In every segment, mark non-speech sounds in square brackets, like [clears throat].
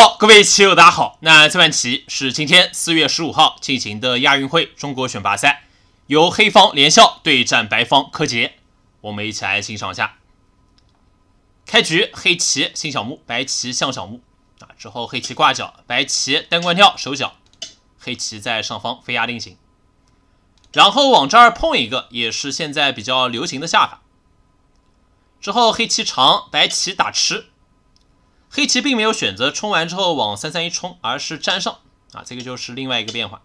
好，各位棋友，大家好。那这盘棋是今天四月十五号进行的亚运会中国选拔赛，由黑方连笑对战白方柯洁。我们一起来欣赏一下。开局黑棋星小目，白棋象小目啊。之后黑棋挂角，白棋单关跳守角，黑棋在上方飞压定型。然后往这儿碰一个，也是现在比较流行的下法。之后黑棋长，白棋打吃。黑棋并没有选择冲完之后往三三一冲，而是粘上啊，这个就是另外一个变化。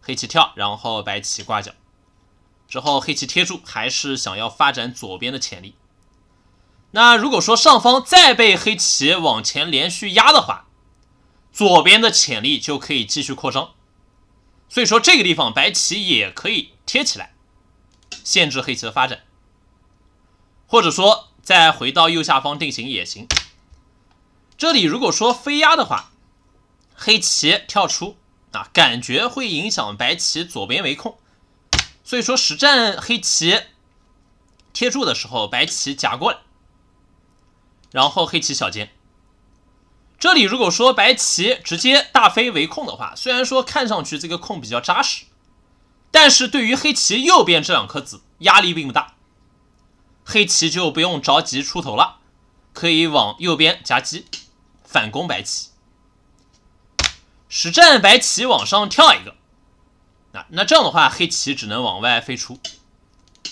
黑棋跳，然后白棋挂角，之后黑棋贴住，还是想要发展左边的潜力。那如果说上方再被黑棋往前连续压的话，左边的潜力就可以继续扩张。所以说这个地方白棋也可以贴起来，限制黑棋的发展，或者说再回到右下方定型也行。这里如果说飞压的话，黑棋跳出啊，感觉会影响白棋左边围空，所以说实战黑棋贴住的时候，白棋夹过来，然后黑棋小尖。这里如果说白棋直接大飞围空的话，虽然说看上去这个空比较扎实，但是对于黑棋右边这两颗子压力并不大，黑棋就不用着急出头了，可以往右边夹击。反攻白棋，实战白棋往上跳一个，那那这样的话，黑棋只能往外飞出，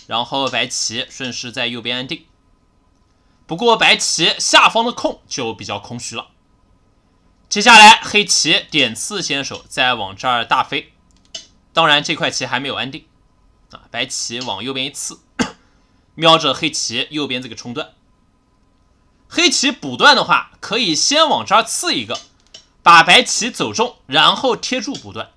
然后白棋顺势在右边安定。不过白棋下方的空就比较空虚了。接下来黑棋点刺先手，再往这儿大飞。当然这块棋还没有安定啊，白棋往右边一刺，[coughs] 瞄着黑棋右边这个冲段。黑棋补断的话，可以先往这儿刺一个，把白棋走中，然后贴住补断。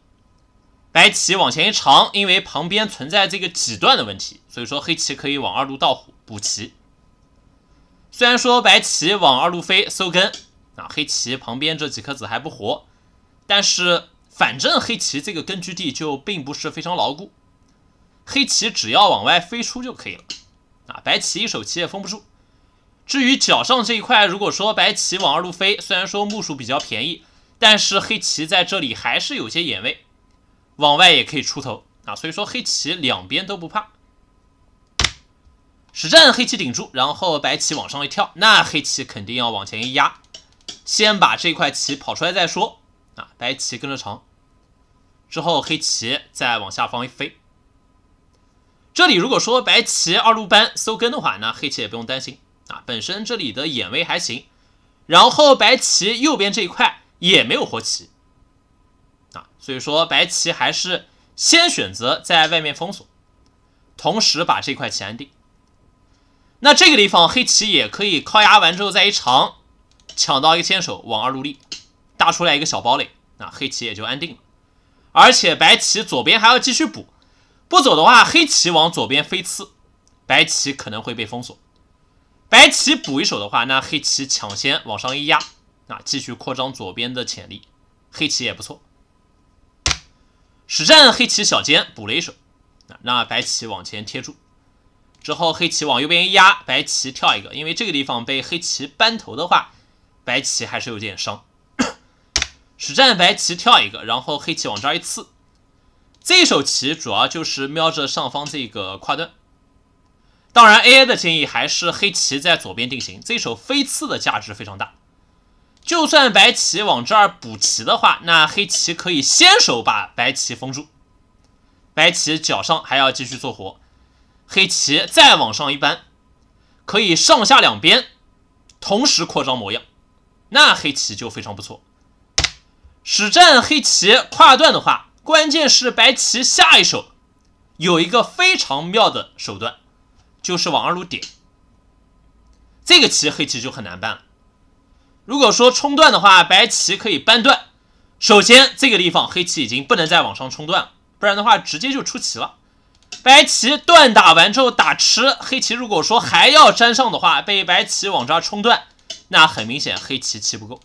白棋往前一长，因为旁边存在这个挤断的问题，所以说黑棋可以往二路倒虎补棋。虽然说白棋往二路飞收根啊，黑棋旁边这几颗子还不活，但是反正黑棋这个根据地就并不是非常牢固，黑棋只要往外飞出就可以了啊。白棋一手棋也封不住。至于脚上这一块，如果说白棋往二路飞，虽然说目数比较便宜，但是黑棋在这里还是有些眼位，往外也可以出头啊。所以说黑棋两边都不怕，实战黑棋顶住，然后白棋往上一跳，那黑棋肯定要往前一压，先把这块棋跑出来再说啊。白棋跟着长，之后黑棋再往下方一飞。这里如果说白棋二路搬搜根的话，那黑棋也不用担心。啊，本身这里的眼位还行，然后白棋右边这一块也没有活棋，啊，所以说白棋还是先选择在外面封锁，同时把这块棋安定。那这个地方黑棋也可以靠压完之后再一长，抢到一个先手往二路立，搭出来一个小堡垒，那黑棋也就安定了。而且白棋左边还要继续补，不走的话，黑棋往左边飞刺，白棋可能会被封锁。白棋补一手的话，那黑棋抢先往上一压，啊，继续扩张左边的潜力。黑棋也不错。实战黑棋小尖补了一手，啊，那白棋往前贴住之后，黑棋往右边一压，白棋跳一个，因为这个地方被黑棋扳头的话，白棋还是有点伤。实战白棋跳一个，然后黑棋往这儿一刺。这一手棋主要就是瞄着上方这个跨段。当然，AI 的建议还是黑棋在左边定型，这手飞刺的价值非常大。就算白棋往这儿补棋的话，那黑棋可以先手把白棋封住，白棋角上还要继续做活，黑棋再往上一扳，可以上下两边同时扩张模样，那黑棋就非常不错。实战黑棋跨断的话，关键是白棋下一手有一个非常妙的手段。就是往二路点。这个棋黑棋就很难办了。如果说冲断的话，白棋可以扳断。首先这个地方黑棋已经不能再往上冲断了，不然的话直接就出棋了。白棋断打完之后打吃，黑棋如果说还要粘上的话，被白棋往这儿冲断，那很明显黑棋气不够。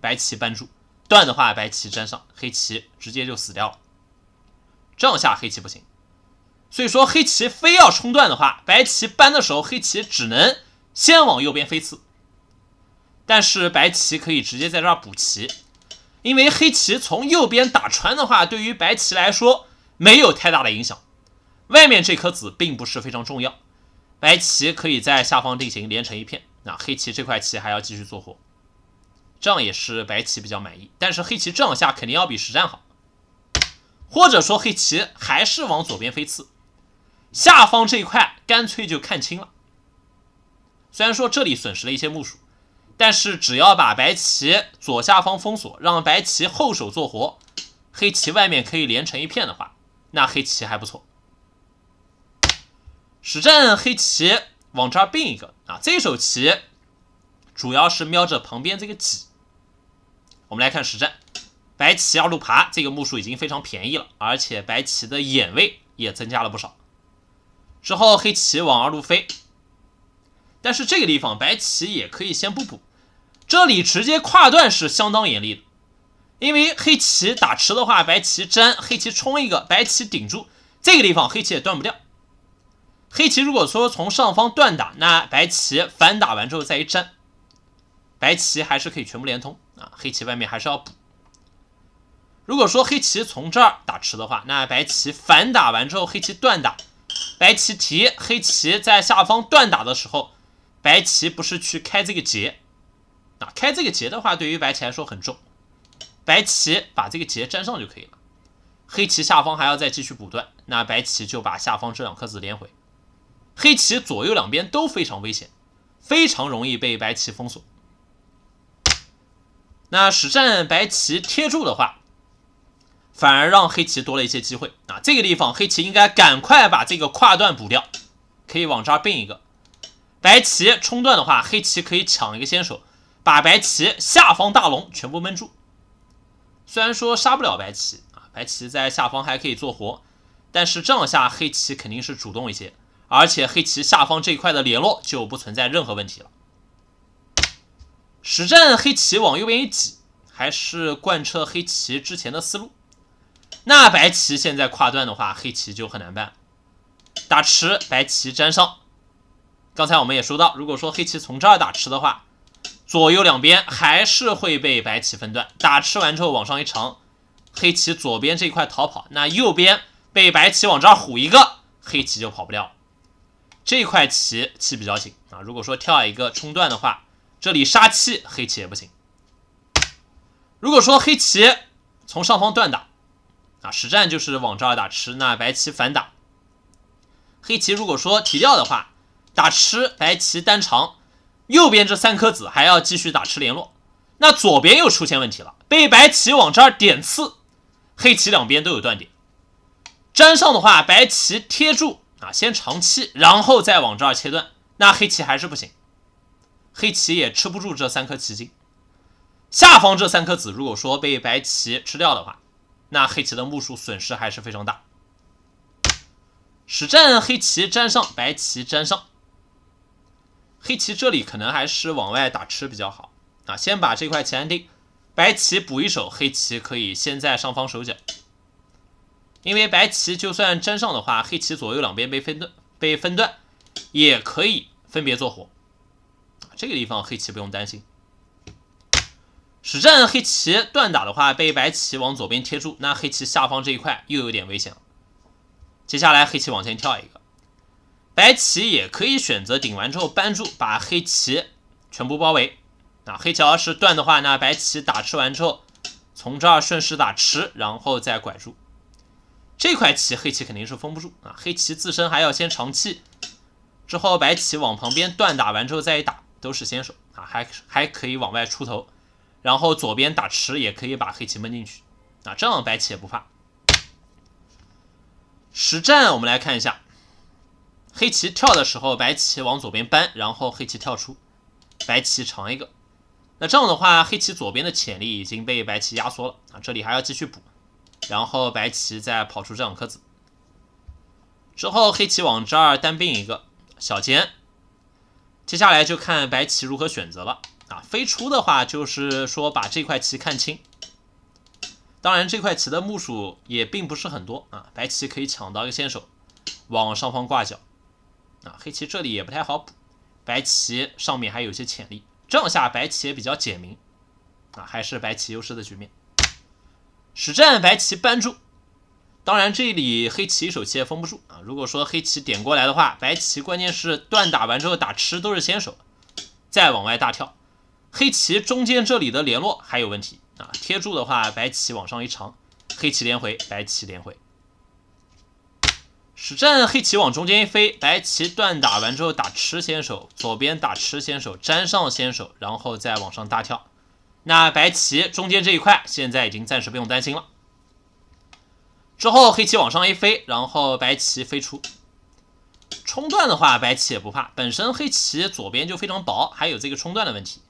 白棋扳住断的话，白棋粘上，黑棋直接就死掉了。这样下黑棋不行。所以说黑棋非要冲断的话，白棋搬的时候，黑棋只能先往右边飞刺。但是白棋可以直接在这儿补棋，因为黑棋从右边打穿的话，对于白棋来说没有太大的影响。外面这颗子并不是非常重要，白棋可以在下方进行连成一片。那黑棋这块棋还要继续做活，这样也是白棋比较满意。但是黑棋这样下肯定要比实战好，或者说黑棋还是往左边飞刺。下方这一块干脆就看清了，虽然说这里损失了一些木数，但是只要把白棋左下方封锁，让白棋后手做活，黑棋外面可以连成一片的话，那黑棋还不错。实战黑棋往这儿并一个啊，这手棋主要是瞄着旁边这个挤。我们来看实战，白棋二路爬，这个目数已经非常便宜了，而且白棋的眼位也增加了不少。之后黑棋往二路飞，但是这个地方白棋也可以先不补，这里直接跨断是相当严厉的，因为黑棋打吃的话，白棋粘，黑棋冲一个，白棋顶住，这个地方黑棋也断不掉。黑棋如果说从上方断打，那白棋反打完之后再一粘，白棋还是可以全部连通啊，黑棋外面还是要补。如果说黑棋从这儿打吃的话，那白棋反打完之后，黑棋断打。白棋提黑棋在下方断打的时候，白棋不是去开这个劫啊？开这个劫的话，对于白棋来说很重。白棋把这个劫粘上就可以了。黑棋下方还要再继续补断，那白棋就把下方这两颗子连回。黑棋左右两边都非常危险，非常容易被白棋封锁。那实战白棋贴住的话。反而让黑棋多了一些机会啊！这个地方黑棋应该赶快把这个跨段补掉，可以往这儿并一个。白棋冲段的话，黑棋可以抢一个先手，把白棋下方大龙全部闷住。虽然说杀不了白棋啊，白棋在下方还可以做活，但是这样下黑棋肯定是主动一些，而且黑棋下方这一块的联络就不存在任何问题了。实战黑棋往右边一挤，还是贯彻黑棋之前的思路。那白棋现在跨断的话，黑棋就很难办。打吃，白棋粘上。刚才我们也说到，如果说黑棋从这儿打吃的话，左右两边还是会被白棋分断。打吃完之后往上一长，黑棋左边这一块逃跑，那右边被白棋往这儿虎一个，黑棋就跑不掉。这块棋气比较紧啊，如果说跳一个冲断的话，这里杀气黑棋也不行。如果说黑棋从上方断打，啊，实战就是往这儿打吃，那白棋反打，黑棋如果说提掉的话，打吃白棋单长，右边这三颗子还要继续打吃联络，那左边又出现问题了，被白棋往这儿点刺，黑棋两边都有断点，粘上的话，白棋贴住啊，先长气，然后再往这儿切断，那黑棋还是不行，黑棋也吃不住这三颗棋筋，下方这三颗子如果说被白棋吃掉的话。那黑棋的目数损失还是非常大。实战黑棋粘上，白棋粘上。黑棋这里可能还是往外打吃比较好啊，先把这块棋安定。白棋补一手，黑棋可以先在上方守角。因为白棋就算粘上的话，黑棋左右两边被分断，被分断也可以分别做活。这个地方黑棋不用担心。实战黑棋断打的话，被白棋往左边贴住，那黑棋下方这一块又有点危险了。接下来黑棋往前跳一个，白棋也可以选择顶完之后扳住，把黑棋全部包围。啊，黑棋要是断的话，那白棋打吃完之后，从这儿顺势打吃，然后再拐住这块棋，黑棋肯定是封不住啊。黑棋自身还要先长气，之后白棋往旁边断打完之后再一打，都是先手啊，还还可以往外出头。然后左边打吃也可以把黑棋闷进去啊，这样白棋也不怕。实战我们来看一下，黑棋跳的时候，白棋往左边搬，然后黑棋跳出，白棋长一个。那这样的话，黑棋左边的潜力已经被白棋压缩了啊，这里还要继续补。然后白棋再跑出这两颗子，之后黑棋往这儿单兵一个小尖，接下来就看白棋如何选择了。飞出的话，就是说把这块棋看清。当然，这块棋的目数也并不是很多啊。白棋可以抢到一个先手，往上方挂角。啊，黑棋这里也不太好补。白棋上面还有些潜力，这样下白棋也比较简明。啊，还是白棋优势的局面。实战白棋扳住。当然，这里黑棋手棋也封不住啊。如果说黑棋点过来的话，白棋关键是断打完之后打吃都是先手，再往外大跳。黑棋中间这里的联络还有问题啊！贴住的话，白棋往上一长，黑棋连回，白棋连回。实战黑棋往中间一飞，白棋断打完之后打吃先手，左边打吃先手，粘上先手，然后再往上大跳。那白棋中间这一块现在已经暂时不用担心了。之后黑棋往上一飞，然后白棋飞出冲断的话，白棋也不怕，本身黑棋左边就非常薄，还有这个冲断的问题。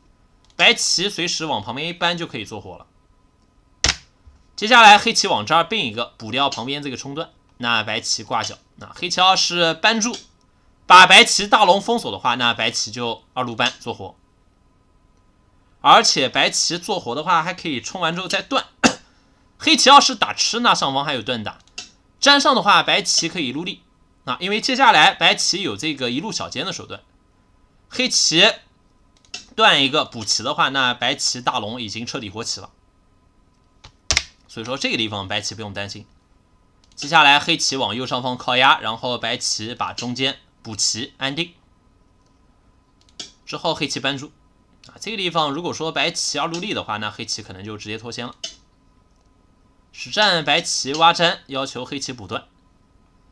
白棋随时往旁边一搬就可以做活了。接下来黑棋往这儿并一个，补掉旁边这个冲段，那白棋挂角。那黑棋要是搬住，把白棋大龙封锁的话，那白棋就二路搬做活。而且白棋做活的话，还可以冲完之后再断。[coughs] 黑棋要是打吃，那上方还有断打，粘上的话白棋可以入立。那因为接下来白棋有这个一路小尖的手段，黑棋。断一个补棋的话，那白棋大龙已经彻底活棋了，所以说这个地方白棋不用担心。接下来黑棋往右上方靠压，然后白棋把中间补齐安定，之后黑棋搬住。啊，这个地方如果说白棋二路立的话，那黑棋可能就直接脱先了。实战白棋挖粘，要求黑棋补断，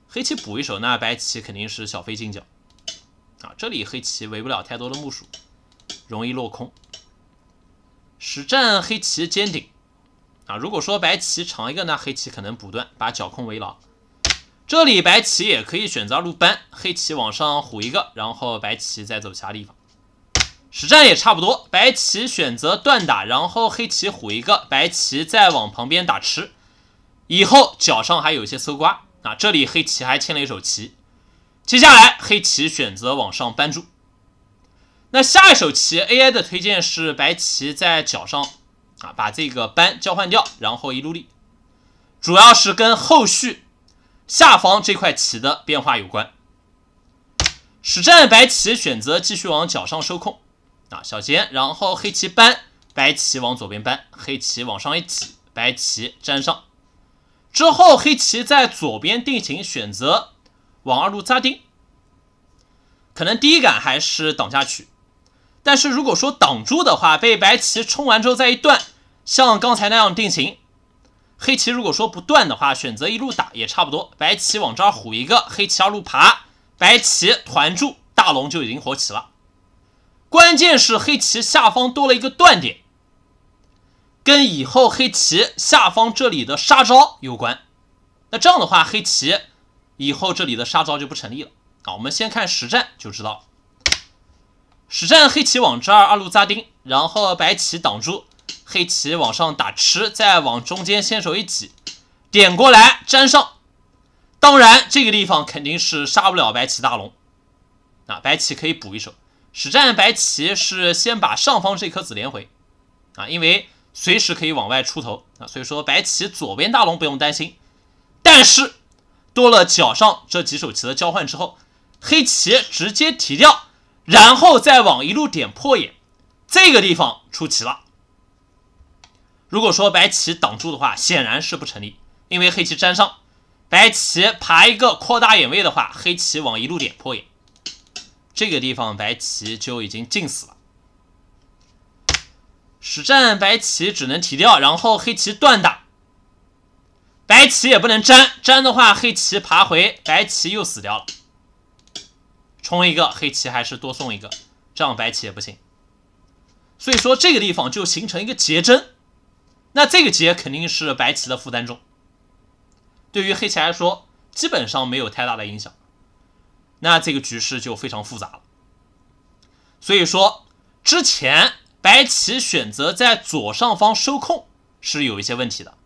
黑棋补一手，那白棋肯定是小飞进角。啊，这里黑棋围不了太多的木数。容易落空。实战黑棋尖顶啊，如果说白棋长一个，那黑棋可能补断，把角控围牢。这里白棋也可以选择路扳，黑棋往上虎一个，然后白棋再走其他地方。实战也差不多，白棋选择断打，然后黑棋虎一个，白棋再往旁边打吃，以后角上还有一些搜刮啊。这里黑棋还欠了一手棋，接下来黑棋选择往上扳住。那下一手棋，AI 的推荐是白棋在角上啊，把这个扳交换掉，然后一路立，主要是跟后续下方这块棋的变化有关。实战白棋选择继续往角上收控啊，小尖，然后黑棋扳，白棋往左边扳，黑棋往上一挤，白棋粘上之后，黑棋在左边定型选择往二路扎丁。可能第一感还是挡下去。但是如果说挡住的话，被白棋冲完之后再一断，像刚才那样定型。黑棋如果说不断的话，选择一路打也差不多。白棋往这儿虎一个，黑棋二路爬，白棋团住大龙就已经活棋了。关键是黑棋下方多了一个断点，跟以后黑棋下方这里的杀招有关。那这样的话，黑棋以后这里的杀招就不成立了啊。我们先看实战就知道了。实战黑棋往这儿二路扎钉，然后白棋挡住，黑棋往上打吃，再往中间先手一挤，点过来粘上。当然，这个地方肯定是杀不了白棋大龙，啊，白棋可以补一手。实战白棋是先把上方这颗子连回，啊，因为随时可以往外出头，啊，所以说白棋左边大龙不用担心。但是，多了脚上这几手棋的交换之后，黑棋直接提掉。然后再往一路点破眼，这个地方出奇了。如果说白棋挡住的话，显然是不成立，因为黑棋粘上，白棋爬一个扩大眼位的话，黑棋往一路点破眼，这个地方白棋就已经进死了。实战白棋只能提掉，然后黑棋断打，白棋也不能粘，粘的话黑棋爬回，白棋又死掉了。冲一个黑棋还是多送一个，这样白棋也不行。所以说这个地方就形成一个结针，那这个结肯定是白棋的负担重，对于黑棋来说基本上没有太大的影响。那这个局势就非常复杂了。所以说之前白棋选择在左上方收控是有一些问题的，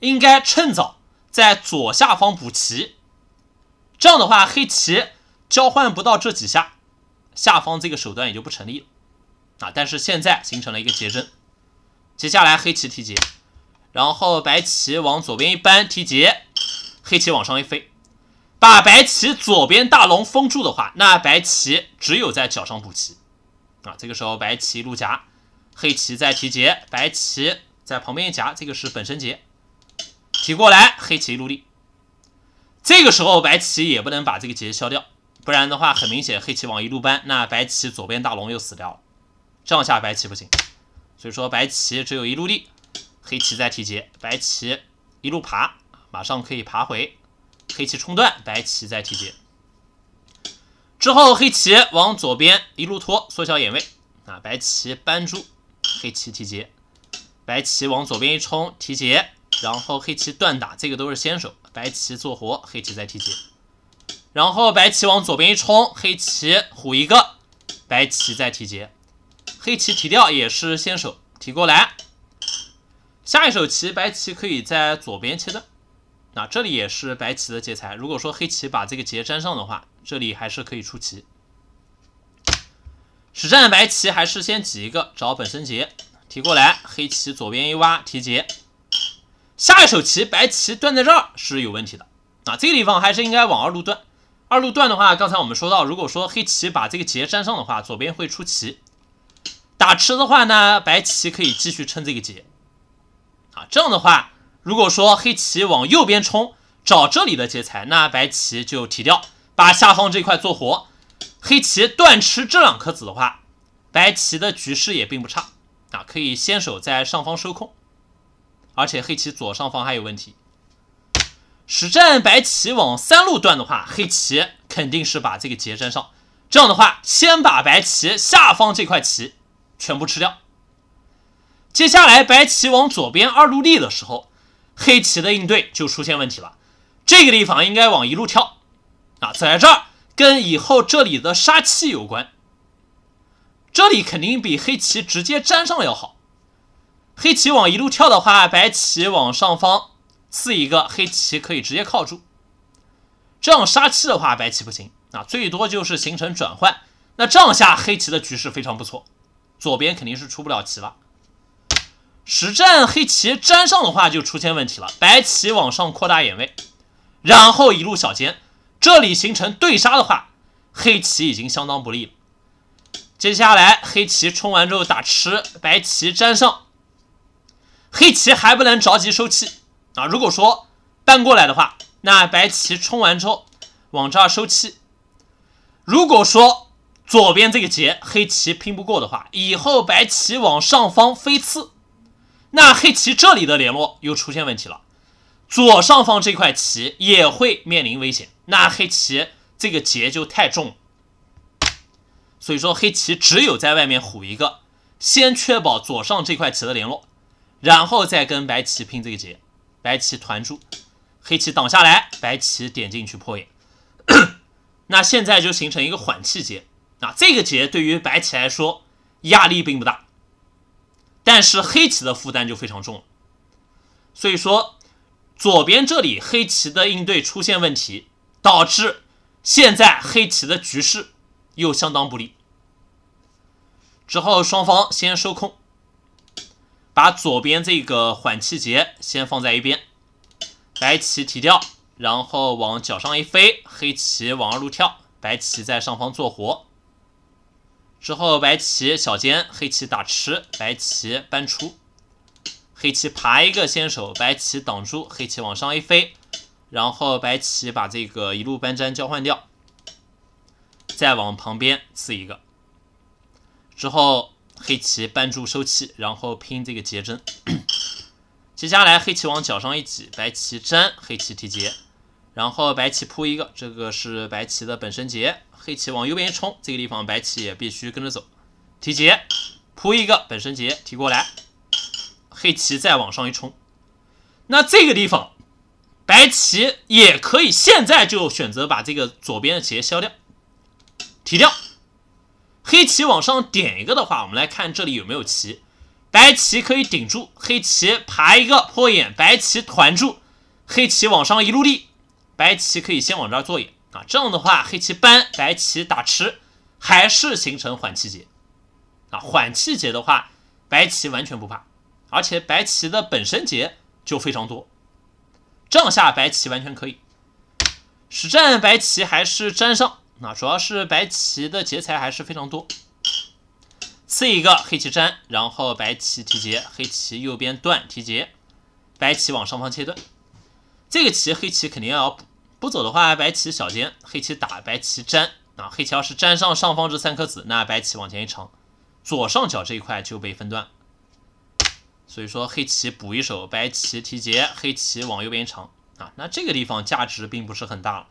应该趁早在左下方补棋，这样的话黑棋。交换不到这几下，下方这个手段也就不成立了啊！但是现在形成了一个结阵，接下来黑棋提结，然后白棋往左边一扳提结，黑棋往上一飞，把白棋左边大龙封住的话，那白棋只有在角上补棋啊！这个时候白棋入夹，黑棋在提结，白棋在旁边一夹，这个是本身结提过来，黑棋入力。立，这个时候白棋也不能把这个结消掉。不然的话，很明显黑棋往一路搬，那白棋左边大龙又死掉了，这样下白棋不行，所以说白棋只有一路地，黑棋再提劫，白棋一路爬，马上可以爬回，黑棋冲断，白棋再提劫，之后黑棋往左边一路拖，缩小眼位，啊，白棋扳住，黑棋提劫，白棋往左边一冲提劫，然后黑棋断打，这个都是先手，白棋做活，黑棋再提劫。然后白棋往左边一冲，黑棋虎一个，白棋再提劫，黑棋提掉也是先手提过来。下一手棋，白棋可以在左边切断，那这里也是白棋的劫材。如果说黑棋把这个劫粘上的话，这里还是可以出棋。实战白棋还是先挤一个找本身劫提过来，黑棋左边一挖提劫，下一手棋白棋断在这儿是有问题的，啊，这个地方还是应该往二路断。二路段的话，刚才我们说到，如果说黑棋把这个劫粘上的话，左边会出棋打吃的话呢，白棋可以继续撑这个劫。啊，这样的话，如果说黑棋往右边冲找这里的劫材，那白棋就提掉，把下方这块做活。黑棋断吃这两颗子的话，白棋的局势也并不差啊，可以先手在上方收控，而且黑棋左上方还有问题。实战白棋往三路断的话，黑棋肯定是把这个劫粘上。这样的话，先把白棋下方这块棋全部吃掉。接下来，白棋往左边二路立的时候，黑棋的应对就出现问题了。这个地方应该往一路跳啊，在这儿跟以后这里的杀气有关。这里肯定比黑棋直接粘上要好。黑棋往一路跳的话，白棋往上方。四一个黑棋可以直接靠住，这样杀气的话，白棋不行啊，最多就是形成转换。那这样下黑棋的局势非常不错，左边肯定是出不了棋了。实战黑棋粘上的话就出现问题了，白棋往上扩大眼位，然后一路小尖，这里形成对杀的话，黑棋已经相当不利了。接下来黑棋冲完之后打吃，白棋粘上，黑棋还不能着急收气。啊，如果说搬过来的话，那白棋冲完之后往这儿收气。如果说左边这个劫黑棋拼不过的话，以后白棋往上方飞刺，那黑棋这里的联络又出现问题了，左上方这块棋也会面临危险。那黑棋这个劫就太重了，所以说黑棋只有在外面虎一个，先确保左上这块棋的联络，然后再跟白棋拼这个劫。白棋团住，黑棋挡下来，白棋点进去破眼，[coughs] 那现在就形成一个缓气劫。那这个劫对于白棋来说压力并不大，但是黑棋的负担就非常重了。所以说，左边这里黑棋的应对出现问题，导致现在黑棋的局势又相当不利。之后双方先收空。把左边这个缓气节先放在一边，白棋提掉，然后往角上一飞，黑棋往二路跳，白棋在上方做活。之后白棋小尖，黑棋打吃，白棋搬出，黑棋爬一个先手，白棋挡住，黑棋往上一飞，然后白棋把这个一路搬粘交换掉，再往旁边刺一个，之后。黑棋搬住收气，然后拼这个劫针。[coughs] 接下来黑棋往角上一挤，白棋粘，黑棋提劫，然后白棋扑一个，这个是白棋的本身劫。黑棋往右边一冲，这个地方白棋也必须跟着走，提劫，扑一个本身劫提过来。黑棋再往上一冲，那这个地方白棋也可以现在就选择把这个左边的劫消掉，提掉。黑棋往上点一个的话，我们来看这里有没有棋。白棋可以顶住，黑棋爬一个破眼，白棋团住，黑棋往上一路立，白棋可以先往这儿做眼啊。这样的话，黑棋搬，白棋打吃，还是形成缓气劫。啊，缓气劫的话，白棋完全不怕，而且白棋的本身劫就非常多，这样下白棋完全可以。实战白棋还是粘上。那主要是白棋的劫材还是非常多。次一个黑棋粘，然后白棋提劫，黑棋右边断提劫，白棋往上方切断。这个棋黑棋肯定要补，不走的话白棋小尖，黑棋打白棋粘啊，黑棋要是粘上上方这三颗子，那白棋往前一长，左上角这一块就被分断。所以说黑棋补一手，白棋提劫，黑棋往右边长啊，那这个地方价值并不是很大了。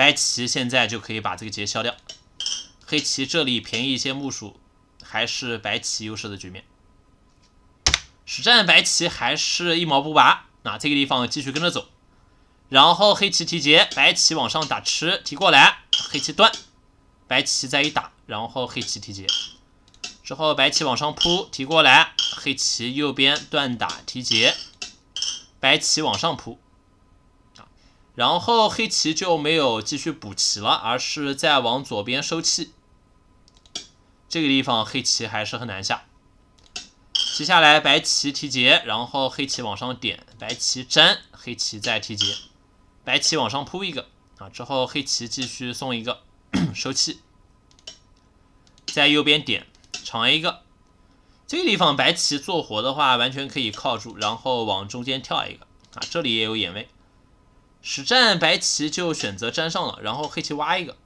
白棋现在就可以把这个劫消掉，黑棋这里便宜一些木数，还是白棋优势的局面。实战白棋还是一毛不拔，那这个地方继续跟着走，然后黑棋提劫，白棋往上打吃提过来，黑棋断，白棋再一打，然后黑棋提劫，之后白棋往上扑提过来，黑棋右边断打提劫，白棋往上扑。然后黑棋就没有继续补棋了，而是再往左边收气。这个地方黑棋还是很难下。接下来白棋提劫，然后黑棋往上点，白棋粘，黑棋再提劫，白棋往上铺一个啊，之后黑棋继续送一个 [clears throat] 收气，在右边点长一个。这个地方白棋做活的话，完全可以靠住，然后往中间跳一个啊，这里也有眼位。实战白棋就选择粘上了，然后黑棋挖一个，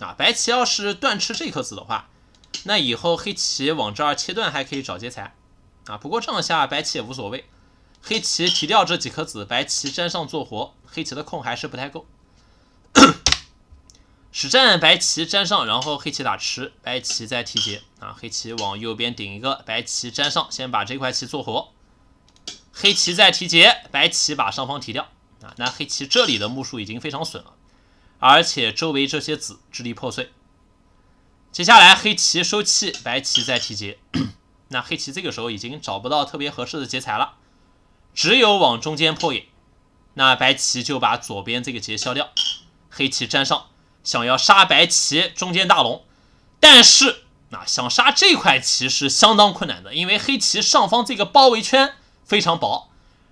啊，白棋要是断吃这颗子的话，那以后黑棋往这儿切断还可以找劫财，啊，不过这样下白棋也无所谓，黑棋提掉这几颗子，白棋粘上做活，黑棋的空还是不太够。实 [coughs] 战白棋粘上，然后黑棋打吃，白棋再提劫，啊，黑棋往右边顶一个，白棋粘上，先把这块棋做活，黑棋再提劫，白棋把上方提掉。啊，那黑棋这里的目数已经非常损了，而且周围这些子支离破碎。接下来黑棋收气，白棋再提劫。那黑棋这个时候已经找不到特别合适的劫材了，只有往中间破眼。那白棋就把左边这个劫消掉，黑棋粘上，想要杀白棋中间大龙。但是啊，想杀这块棋是相当困难的，因为黑棋上方这个包围圈非常薄。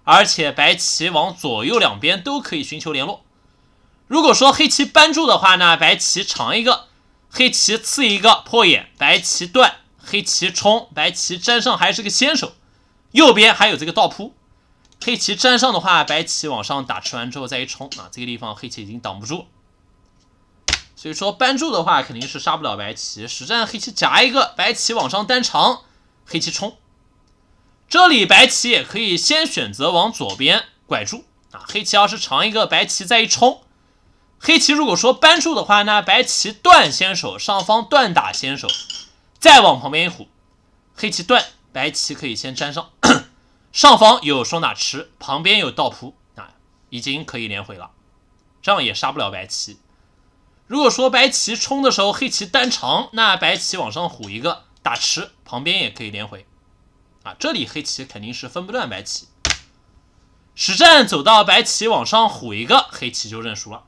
而且白棋往左右两边都可以寻求联络。如果说黑棋扳住的话呢，白棋长一个，黑棋刺一个破眼，白棋断，黑棋冲，白棋粘上还是个先手。右边还有这个倒扑，黑棋粘上的话，白棋往上打吃完之后再一冲啊，这个地方黑棋已经挡不住。所以说扳住的话肯定是杀不了白棋。实战黑棋夹一个，白棋往上单长，黑棋冲。这里白棋也可以先选择往左边拐住啊，黑棋要是长一个，白棋再一冲，黑棋如果说扳住的话那白棋断先手，上方断打先手，再往旁边一虎，黑棋断，白棋可以先粘上，[clears throat] 上方有双打吃，旁边有倒扑啊，已经可以连回了，这样也杀不了白棋。如果说白棋冲的时候，黑棋单长，那白棋往上虎一个打吃，旁边也可以连回。啊，这里黑棋肯定是分不断白棋。实战走到白棋往上虎一个，黑棋就认输了。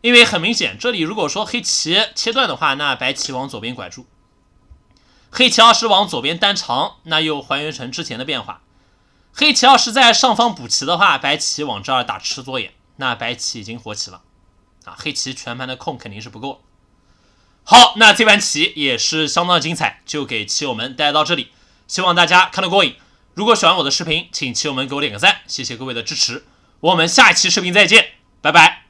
因为很明显，这里如果说黑棋切断的话，那白棋往左边拐住，黑棋要是往左边单长，那又还原成之前的变化。黑棋要是在上方补棋的话，白棋往这儿打吃左眼，那白棋已经活棋了。啊，黑棋全盘的控肯定是不够。好，那这盘棋也是相当精彩，就给棋友们带到这里。希望大家看得过瘾。如果喜欢我的视频，请亲友们给我点个赞，谢谢各位的支持。我们下一期视频再见，拜拜。